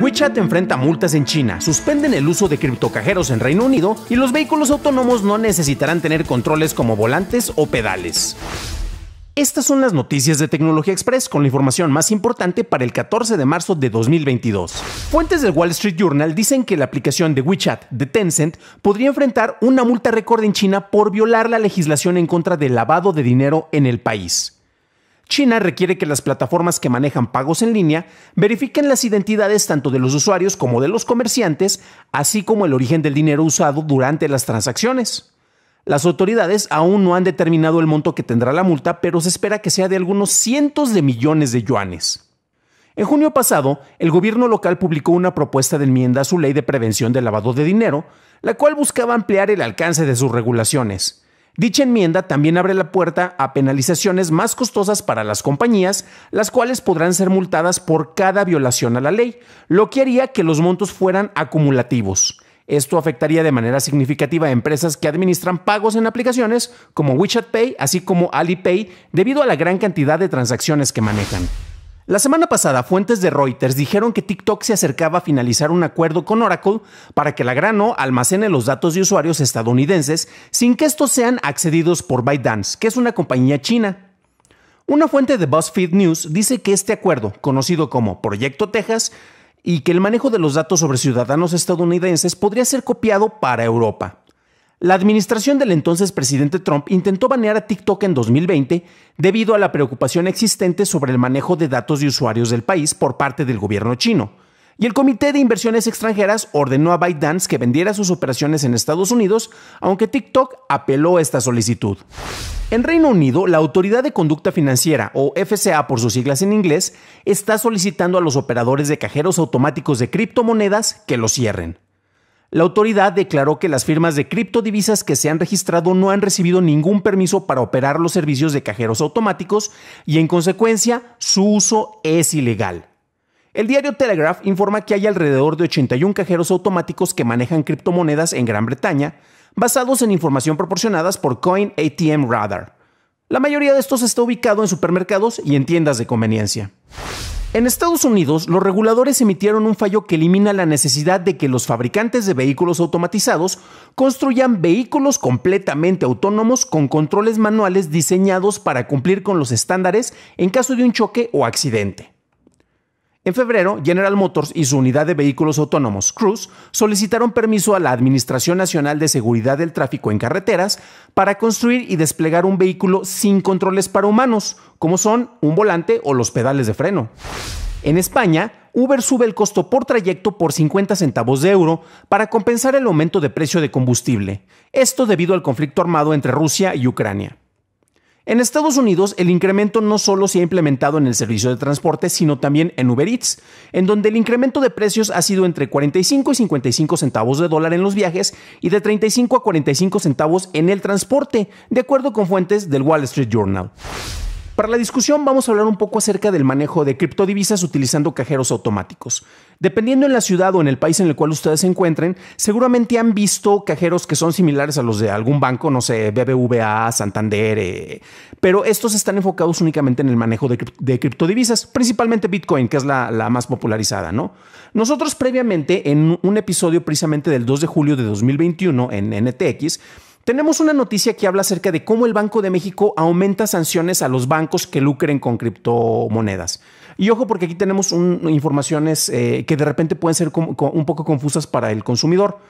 WeChat enfrenta multas en China, suspenden el uso de criptocajeros en Reino Unido y los vehículos autónomos no necesitarán tener controles como volantes o pedales. Estas son las noticias de Tecnología Express con la información más importante para el 14 de marzo de 2022. Fuentes del Wall Street Journal dicen que la aplicación de WeChat de Tencent podría enfrentar una multa récord en China por violar la legislación en contra del lavado de dinero en el país. China requiere que las plataformas que manejan pagos en línea verifiquen las identidades tanto de los usuarios como de los comerciantes, así como el origen del dinero usado durante las transacciones. Las autoridades aún no han determinado el monto que tendrá la multa, pero se espera que sea de algunos cientos de millones de yuanes. En junio pasado, el gobierno local publicó una propuesta de enmienda a su ley de prevención del lavado de dinero, la cual buscaba ampliar el alcance de sus regulaciones. Dicha enmienda también abre la puerta a penalizaciones más costosas para las compañías, las cuales podrán ser multadas por cada violación a la ley, lo que haría que los montos fueran acumulativos. Esto afectaría de manera significativa a empresas que administran pagos en aplicaciones como WeChat Pay, así como Alipay, debido a la gran cantidad de transacciones que manejan. La semana pasada, fuentes de Reuters dijeron que TikTok se acercaba a finalizar un acuerdo con Oracle para que la grano almacene los datos de usuarios estadounidenses sin que estos sean accedidos por ByteDance, que es una compañía china. Una fuente de BuzzFeed News dice que este acuerdo, conocido como Proyecto Texas, y que el manejo de los datos sobre ciudadanos estadounidenses podría ser copiado para Europa. La administración del entonces presidente Trump intentó banear a TikTok en 2020 debido a la preocupación existente sobre el manejo de datos de usuarios del país por parte del gobierno chino. Y el Comité de Inversiones Extranjeras ordenó a ByteDance que vendiera sus operaciones en Estados Unidos, aunque TikTok apeló a esta solicitud. En Reino Unido, la Autoridad de Conducta Financiera, o FCA por sus siglas en inglés, está solicitando a los operadores de cajeros automáticos de criptomonedas que los cierren. La autoridad declaró que las firmas de criptodivisas que se han registrado no han recibido ningún permiso para operar los servicios de cajeros automáticos y en consecuencia su uso es ilegal. El diario Telegraph informa que hay alrededor de 81 cajeros automáticos que manejan criptomonedas en Gran Bretaña, basados en información proporcionadas por Coin ATM Radar. La mayoría de estos está ubicado en supermercados y en tiendas de conveniencia. En Estados Unidos, los reguladores emitieron un fallo que elimina la necesidad de que los fabricantes de vehículos automatizados construyan vehículos completamente autónomos con controles manuales diseñados para cumplir con los estándares en caso de un choque o accidente. En febrero, General Motors y su unidad de vehículos autónomos Cruise solicitaron permiso a la Administración Nacional de Seguridad del Tráfico en Carreteras para construir y desplegar un vehículo sin controles para humanos, como son un volante o los pedales de freno. En España, Uber sube el costo por trayecto por 50 centavos de euro para compensar el aumento de precio de combustible, esto debido al conflicto armado entre Rusia y Ucrania. En Estados Unidos, el incremento no solo se ha implementado en el servicio de transporte, sino también en Uber Eats, en donde el incremento de precios ha sido entre 45 y 55 centavos de dólar en los viajes y de 35 a 45 centavos en el transporte, de acuerdo con fuentes del Wall Street Journal. Para la discusión vamos a hablar un poco acerca del manejo de criptodivisas utilizando cajeros automáticos. Dependiendo en la ciudad o en el país en el cual ustedes se encuentren, seguramente han visto cajeros que son similares a los de algún banco, no sé, BBVA, Santander, eh, pero estos están enfocados únicamente en el manejo de, criptodivisas, principalmente Bitcoin, que es la, la más popularizada, ¿no? Nosotros previamente en un episodio precisamente del 2 de julio de 2021 en NTX, tenemos una noticia que habla acerca de cómo el Banco de México aumenta sanciones a los bancos que lucren con criptomonedas. Y ojo porque aquí tenemos informaciones eh, que de repente pueden ser un poco confusas para el consumidor.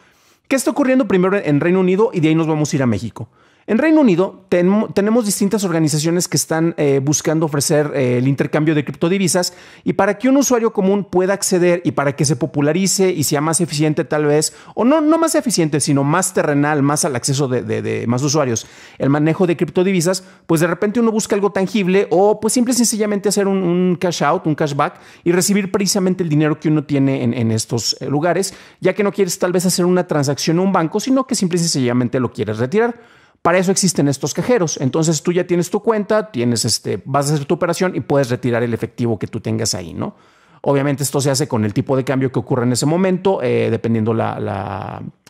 ¿Qué está ocurriendo primero en Reino Unido y de ahí nos vamos a ir a México? En Reino Unido tenemos distintas organizaciones que están eh, buscando ofrecer eh, el intercambio de criptodivisas y para que un usuario común pueda acceder y para que se popularice y sea más eficiente tal vez, o no, no más eficiente, sino más terrenal, más al acceso de, más usuarios, el manejo de criptodivisas, pues de repente uno busca algo tangible o pues simple y sencillamente hacer un, cash out, un cashback y recibir precisamente el dinero que uno tiene en, en estos eh, lugares, ya que no quieres tal vez hacer una transacción en un banco, sino que simple y sencillamente lo quieres retirar. Para eso existen estos cajeros. Entonces tú ya tienes tu cuenta, tienes este, vas a hacer tu operación y puedes retirar el efectivo que tú tengas ahí, ¿no? Obviamente esto se hace con el tipo de cambio que ocurre en ese momento, eh, dependiendo la,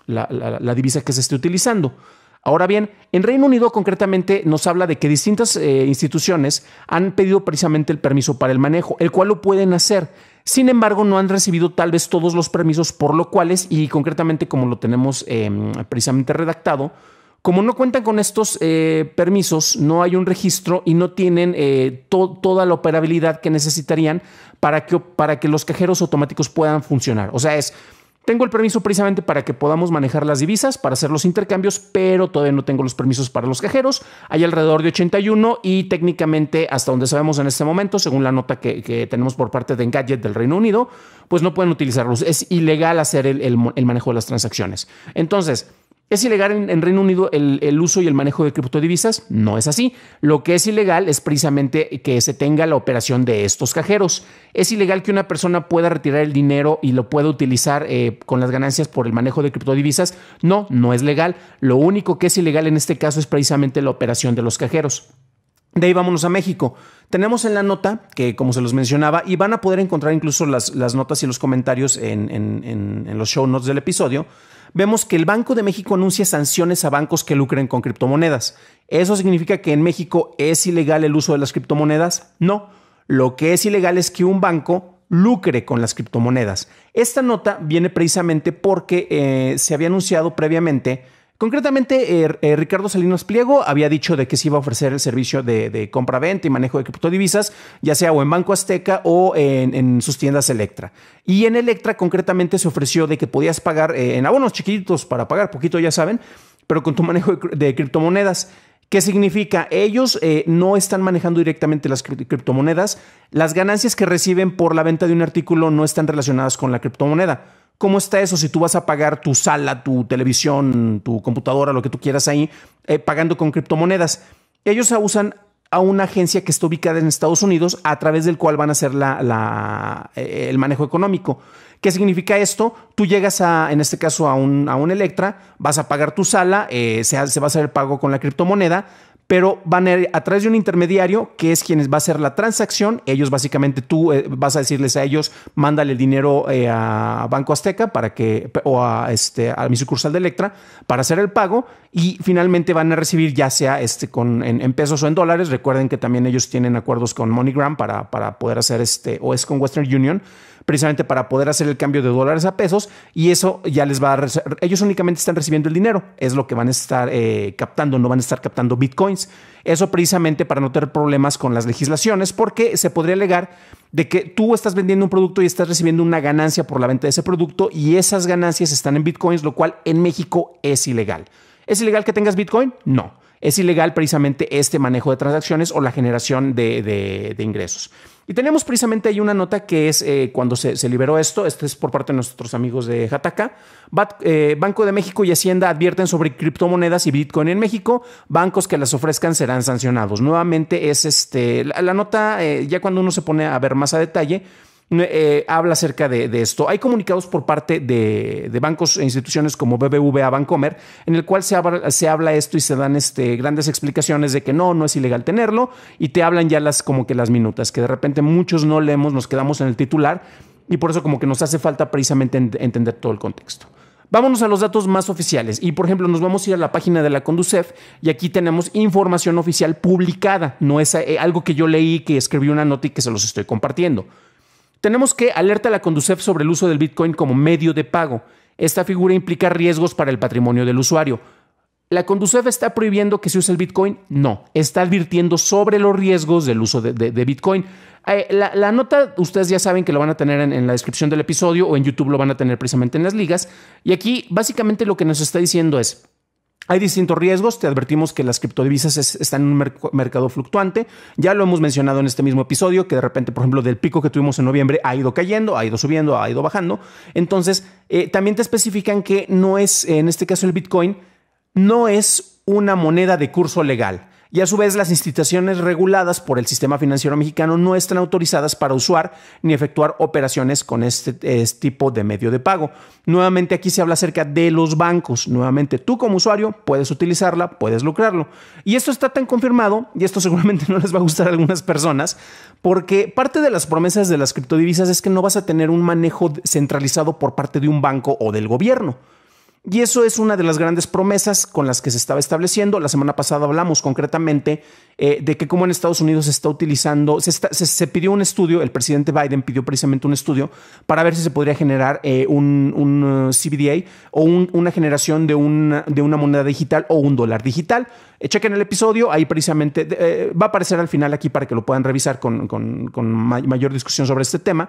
la, divisa que se esté utilizando. Ahora bien, en Reino Unido concretamente nos habla de que distintas eh, instituciones han pedido precisamente el permiso para el manejo, el cual lo pueden hacer. Sin embargo, no han recibido tal vez todos los permisos por lo cuales, y concretamente como lo tenemos em, precisamente redactado, como no cuentan con estos eh, permisos, no hay un registro y no tienen eh, toda la operabilidad que necesitarían para que, para que los cajeros automáticos puedan funcionar. O sea, es, tengo el permiso precisamente para que podamos manejar las divisas, para hacer los intercambios, pero todavía no tengo los permisos para los cajeros. Hay alrededor de 81 y técnicamente, hasta donde sabemos en este momento, según la nota que, tenemos por parte de Engadget del Reino Unido, pues no pueden utilizarlos. Es ilegal hacer el manejo de las transacciones. Entonces, ¿Es ilegal en, Reino Unido el, uso y el manejo de criptodivisas? No es así. Lo que es ilegal es precisamente que se tenga la operación de estos cajeros. Es ilegal que una persona pueda retirar el dinero y lo pueda utilizar eh, con las ganancias por el manejo de criptodivisas. No, no es legal. Lo único que es ilegal en este caso es precisamente la operación de los cajeros. De ahí vámonos a México. Tenemos en la nota que, como se los mencionaba, y van a poder encontrar incluso las, notas y los comentarios en los show notes del episodio, vemos que el Banco de México anuncia sanciones a bancos que lucren con criptomonedas. ¿Eso significa que en México es ilegal el uso de las criptomonedas? No. Lo que es ilegal es que un banco lucre con las criptomonedas. Esta nota viene precisamente porque eh, se había anunciado previamente Concretamente, eh, eh, Ricardo Salinas Pliego había dicho de que se iba a ofrecer el servicio de, compra-venta y manejo de criptodivisas, ya sea o en Banco Azteca o en, sus tiendas Electra. Y en Electra concretamente se ofreció de que podías pagar eh, en abonos chiquitos para pagar poquito, ya saben, pero con tu manejo de criptomonedas. ¿Qué significa? Ellos eh, no están manejando directamente las criptomonedas. Las ganancias que reciben por la venta de un artículo no están relacionadas con la criptomoneda. ¿Cómo está eso? Si tú vas a pagar tu sala, tu televisión, tu computadora, lo que tú quieras ahí, eh, pagando con criptomonedas. Ellos usan a una agencia que está ubicada en Estados Unidos a través del cual van a hacer la, eh, el manejo económico. ¿Qué significa esto? Tú llegas a, en este caso, a un, a un Electra, vas a pagar tu sala, eh, se, se, va a hacer el pago con la criptomoneda, pero van a, ir a través de un intermediario que es quienes va a hacer la transacción. Ellos básicamente tú eh, vas a decirles a ellos, mándale el dinero eh, a Banco Azteca para que, o a, este, a mi sucursal de Electra para hacer el pago y finalmente van a recibir ya sea este, con, en, pesos o en dólares. Recuerden que también ellos tienen acuerdos con MoneyGram para, para poder hacer este, o es con Western Union precisamente para poder hacer el cambio de dólares a pesos y eso ya les va a... Ellos únicamente están recibiendo el dinero, es lo que van a estar eh, captando, no van a estar captando Bitcoin eso precisamente para no tener problemas con las legislaciones, porque se podría alegar de que tú estás vendiendo un producto y estás recibiendo una ganancia por la venta de ese producto y esas ganancias están en bitcoins, lo cual en México es ilegal. ¿Es ilegal que tengas bitcoin? No. Es ilegal precisamente este manejo de transacciones o la generación de ingresos. Y tenemos precisamente ahí una nota que es eh, cuando se, liberó esto, esto es por parte de nuestros amigos de Hataka, eh, Banco de México y Hacienda advierten sobre criptomonedas y Bitcoin en México, bancos que las ofrezcan serán sancionados. Nuevamente es este, la, nota, eh, ya cuando uno se pone a ver más a detalle, eh, habla acerca de, esto. Hay comunicados por parte de, bancos e instituciones como BBVA, Bancomer, en el cual se habla, se habla esto y se dan este, grandes explicaciones de que no, no es ilegal tenerlo y te hablan ya las como que las minutas, que de repente muchos no leemos, nos quedamos en el titular y por eso como que nos hace falta precisamente entender todo el contexto. Vámonos a los datos más oficiales y por ejemplo nos vamos a ir a la página de la Conducef y aquí tenemos información oficial publicada, no es eh, algo que yo leí que escribí una nota y que se los estoy compartiendo. Tenemos que alerta a la Conducef sobre el uso del Bitcoin como medio de pago. Esta figura implica riesgos para el patrimonio del usuario. ¿La Conducef está prohibiendo que se use el Bitcoin? No, está advirtiendo sobre los riesgos del uso de, Bitcoin. Eh, la, nota, ustedes ya saben que lo van a tener en, la descripción del episodio o en YouTube lo van a tener precisamente en las ligas. Y aquí básicamente lo que nos está diciendo es, hay distintos riesgos, te advertimos que las criptodivisas están en un mercado fluctuante, ya lo hemos mencionado en este mismo episodio, que de repente, por ejemplo, del pico que tuvimos en noviembre ha ido cayendo, ha ido subiendo, ha ido bajando, entonces eh, también te especifican que no es, en este caso el Bitcoin, no es una moneda de curso legal y a su vez las instituciones reguladas por el sistema financiero mexicano no están autorizadas para usar ni efectuar operaciones con este, tipo de medio de pago. Nuevamente aquí se habla acerca de los bancos. Nuevamente tú como usuario puedes utilizarla, puedes lucrarlo. Y esto está tan confirmado, y esto seguramente no les va a gustar a algunas personas, porque parte de las promesas de las criptodivisas es que no vas a tener un manejo centralizado por parte de un banco o del gobierno. Y eso es una de las grandes promesas con las que se estaba estableciendo. La semana pasada hablamos concretamente eh, de que cómo en Estados Unidos se está utilizando, se, se, pidió un estudio, el presidente Biden pidió precisamente un estudio para ver si se podría generar eh, un, uh, CBDA o una generación de una, moneda digital o un dólar digital. Eh, chequen el episodio, ahí precisamente va a aparecer al final aquí para que lo puedan revisar con, mayor discusión sobre este tema.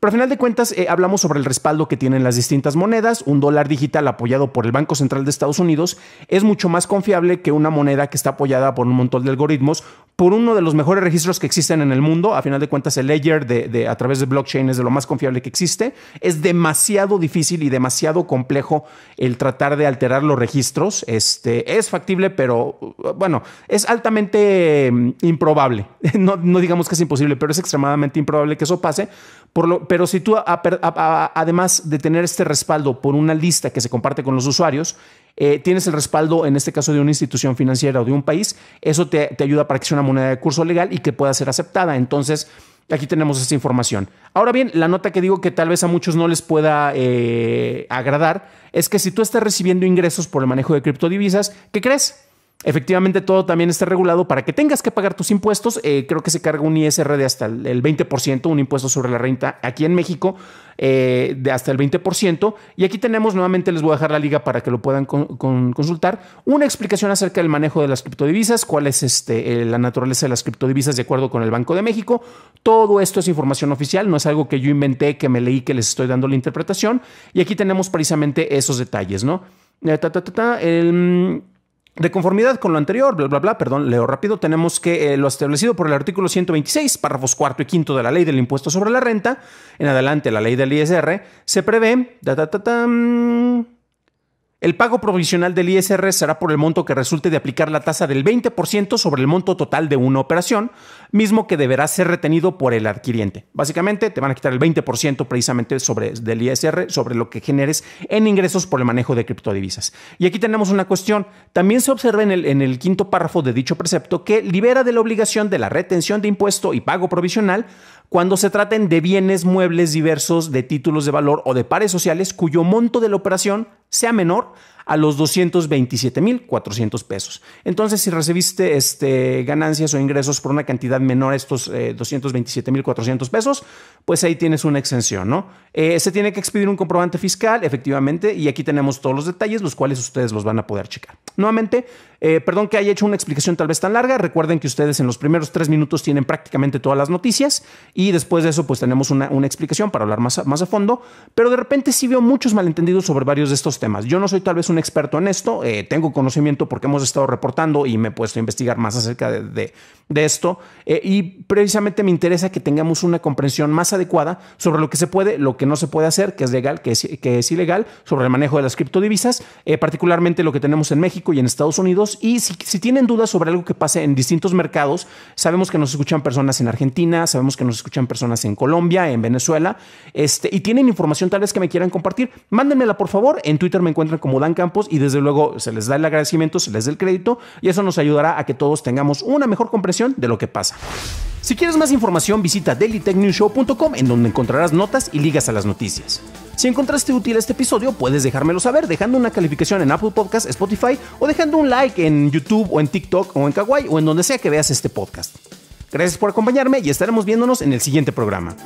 Pero al final de cuentas, eh, hablamos sobre el respaldo que tienen las distintas monedas. Un dólar digital apoyado por el Banco Central de Estados Unidos es mucho más confiable que una moneda que está apoyada por un montón de algoritmos por uno de los mejores registros que existen en el mundo. A final de cuentas, el ledger de, a través de blockchain es de lo más confiable que existe. Es demasiado difícil y demasiado complejo el tratar de alterar los registros. Este, es factible, pero bueno, es altamente mm, improbable. No, digamos que es imposible, pero es extremadamente improbable que eso pase. Por lo, pero si tú, además de tener este respaldo por una lista que se comparte con los usuarios, eh, tienes el respaldo, en este caso, de una institución financiera o de un país, eso te, ayuda para que sea una moneda de curso legal y que pueda ser aceptada. Entonces, Aquí tenemos esta información. Ahora bien, la nota que digo que tal vez a muchos no les pueda eh, agradar es que si tú estás recibiendo ingresos por el manejo de criptodivisas, ¿qué crees? Efectivamente, todo también está regulado para que tengas que pagar tus impuestos. Eh, creo que se carga un ISR de hasta el 20%, un impuesto sobre la renta aquí en México eh, de hasta el 20%. Y aquí tenemos, nuevamente les voy a dejar la liga para que lo puedan consultar, una explicación acerca del manejo de las criptodivisas, cuál es este, eh, la naturaleza de las criptodivisas de acuerdo con el Banco de México. Todo esto es información oficial, no es algo que yo inventé, que me leí, que les estoy dando la interpretación. Y aquí tenemos precisamente esos detalles, ¿no? el, de conformidad con lo anterior, bla, bla, bla, perdón, leo rápido, tenemos que eh, lo establecido por el artículo 126, párrafos cuarto y quinto de la ley del impuesto sobre la renta, en adelante la ley del ISR, se prevé, mm, el pago provisional del ISR será por el monto que resulte de aplicar la tasa del 20% sobre el monto total de una operación, mismo que deberá ser retenido por el adquiriente. Básicamente, te van a quitar el 20% precisamente sobre, del ISR sobre lo que generes en ingresos por el manejo de criptodivisas. Y aquí tenemos una cuestión. También se observa en el, en el quinto párrafo de dicho precepto que libera de la obligación de la retención de impuesto y pago provisional cuando se traten de bienes muebles diversos de títulos de valor o de pares sociales cuyo monto de la operación sea menor, a los 227.400 pesos. Entonces, si recibiste este, ganancias o ingresos por una cantidad menor a estos eh, mil 227.400 pesos, pues ahí tienes una exención, ¿no? Eh, se tiene que expedir un comprobante fiscal, efectivamente, y aquí tenemos todos los detalles, los cuales ustedes los van a poder checar. Nuevamente, eh, perdón que haya hecho una explicación tal vez tan larga, recuerden que ustedes en los primeros tres minutos tienen prácticamente todas las noticias y después de eso pues tenemos una, una explicación para hablar más más a fondo, pero de repente sí veo muchos malentendidos sobre varios de estos temas. Yo no soy tal vez un experto en esto, eh, tengo conocimiento porque hemos estado reportando y me he puesto a investigar más acerca de, de, esto eh, y precisamente me interesa que tengamos una comprensión más adecuada sobre lo que se puede, lo que no se puede hacer, que es legal, que es, ilegal, sobre el manejo de las criptodivisas, eh, particularmente lo que tenemos en México y en Estados Unidos. Y si, tienen dudas sobre algo que pase en distintos mercados, sabemos que nos escuchan personas en Argentina, sabemos que nos escuchan personas en Colombia, en Venezuela, este, y tienen información tal vez que me quieran compartir, mándenmela por favor. En Twitter me encuentran como Danca y desde luego se les da el agradecimiento, se les da el crédito y eso nos ayudará a que todos tengamos una mejor comprensión de lo que pasa. Si quieres más información visita dailytechnewshow.com en donde encontrarás notas y ligas a las noticias. Si encontraste útil este episodio, puedes dejármelo saber dejando una calificación en Apple Podcast, Spotify o dejando un like en YouTube o en TikTok o en Kawaii o en donde sea que veas este podcast. Gracias por acompañarme y estaremos viéndonos en el siguiente programa.